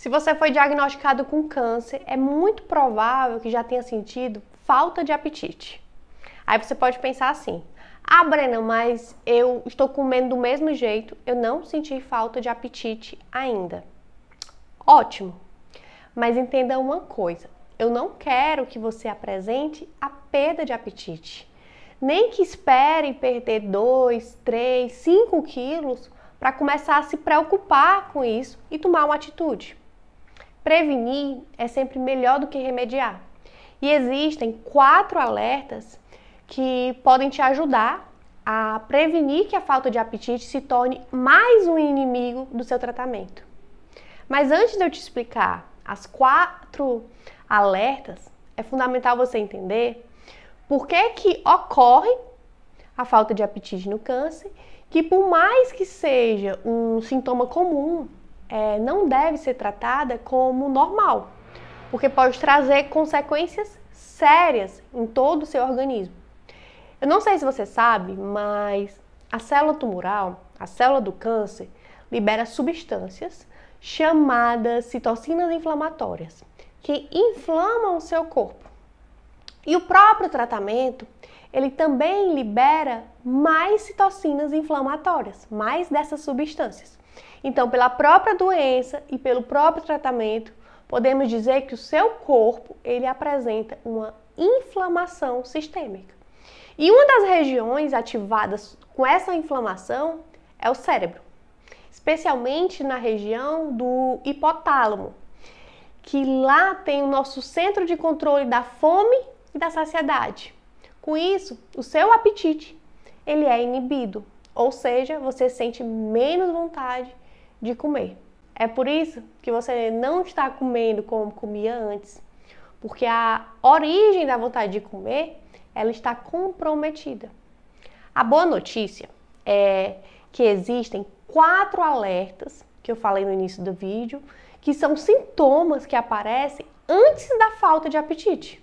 Se você foi diagnosticado com câncer, é muito provável que já tenha sentido falta de apetite. Aí você pode pensar assim: ah, Brena, mas eu estou comendo do mesmo jeito, eu não senti falta de apetite ainda. Ótimo! Mas entenda uma coisa: eu não quero que você apresente a perda de apetite. Nem que espere perder 2, 3, 5 quilos para começar a se preocupar com isso e tomar uma atitude. Prevenir é sempre melhor do que remediar. E existem quatro alertas que podem te ajudar a prevenir que a falta de apetite se torne mais um inimigo do seu tratamento. Mas antes de eu te explicar as quatro alertas, é fundamental você entender por que, que ocorre a falta de apetite no câncer, que por mais que seja um sintoma comum, é, não deve ser tratada como normal, porque pode trazer consequências sérias em todo o seu organismo. Eu não sei se você sabe, mas a célula tumoral, a célula do câncer, libera substâncias chamadas citocinas inflamatórias, que inflamam o seu corpo. E o próprio tratamento, ele também libera mais citocinas inflamatórias, mais dessas substâncias. Então, pela própria doença e pelo próprio tratamento, podemos dizer que o seu corpo ele apresenta uma inflamação sistêmica. E uma das regiões ativadas com essa inflamação é o cérebro, especialmente na região do hipotálamo, que lá tem o nosso centro de controle da fome e da saciedade. Com isso, o seu apetite ele é inibido, ou seja, você sente menos vontade de comer. É por isso que você não está comendo como comia antes, porque a origem da vontade de comer, ela está comprometida. A boa notícia é que existem quatro alertas que eu falei no início do vídeo, que são sintomas que aparecem antes da falta de apetite.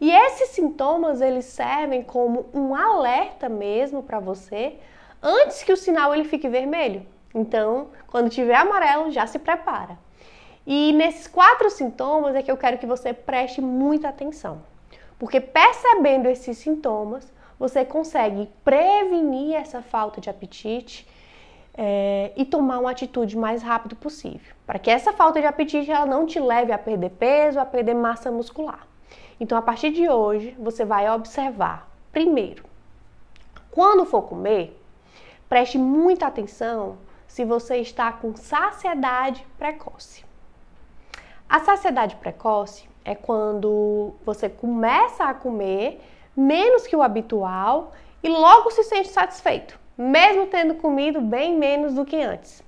E esses sintomas eles servem como um alerta mesmo para você antes que o sinal ele fique vermelho. Então, quando tiver amarelo, já se prepara. E nesses quatro sintomas é que eu quero que você preste muita atenção. Porque percebendo esses sintomas, você consegue prevenir essa falta de apetite é, e tomar uma atitude mais rápido possível, para que essa falta de apetite ela não te leve a perder peso, a perder massa muscular. Então, a partir de hoje, você vai observar, primeiro, quando for comer, preste muita atenção se você está com saciedade precoce. A saciedade precoce é quando você começa a comer menos que o habitual e logo se sente satisfeito, mesmo tendo comido bem menos do que antes.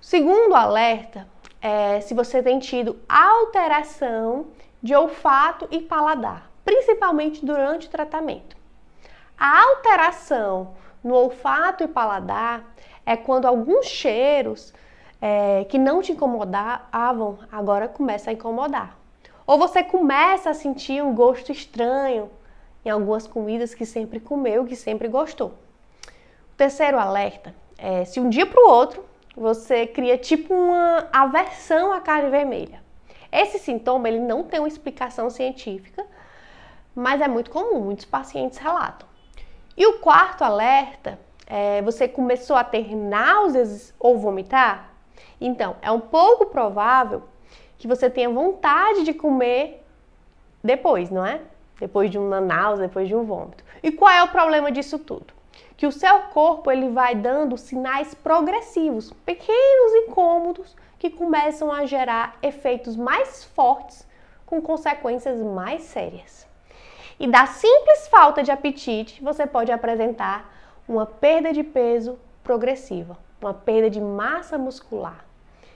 O segundo alerta é se você tem tido alteração de olfato e paladar, principalmente durante o tratamento. A alteração no olfato e paladar é quando alguns cheiros é, que não te incomodavam agora começam a incomodar. Ou você começa a sentir um gosto estranho em algumas comidas que sempre comeu, que sempre gostou. O terceiro alerta é se um dia para o outro você cria tipo uma aversão à carne vermelha. Esse sintoma ele não tem uma explicação científica, mas é muito comum, muitos pacientes relatam. E o quarto alerta é, você começou a ter náuseas ou vomitar? Então, é um pouco provável que você tenha vontade de comer depois, não é? Depois de uma náusea, depois de um vômito. E qual é o problema disso tudo? Que o seu corpo ele vai dando sinais progressivos, pequenos incômodos que começam a gerar efeitos mais fortes com consequências mais sérias. E da simples falta de apetite, você pode apresentar uma perda de peso progressiva, uma perda de massa muscular,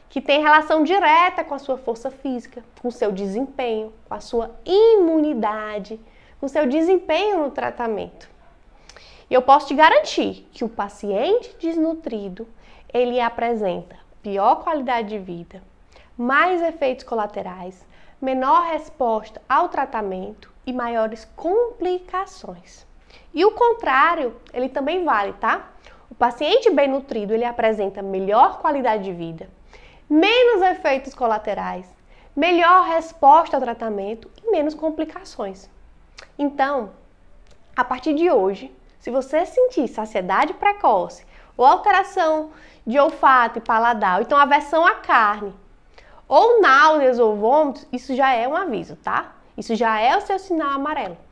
que tem relação direta com a sua força física, com o seu desempenho, com a sua imunidade, com o seu desempenho no tratamento. E eu posso te garantir que o paciente desnutrido, ele apresenta pior qualidade de vida, mais efeitos colaterais, menor resposta ao tratamento e maiores complicações. E o contrário, ele também vale, tá? O paciente bem nutrido, ele apresenta melhor qualidade de vida, menos efeitos colaterais, melhor resposta ao tratamento e menos complicações. Então, a partir de hoje, se você sentir saciedade precoce ou alteração de olfato e paladar, ou então aversão à carne, ou náuseas ou vômitos, isso já é um aviso, tá? Isso já é o seu sinal amarelo.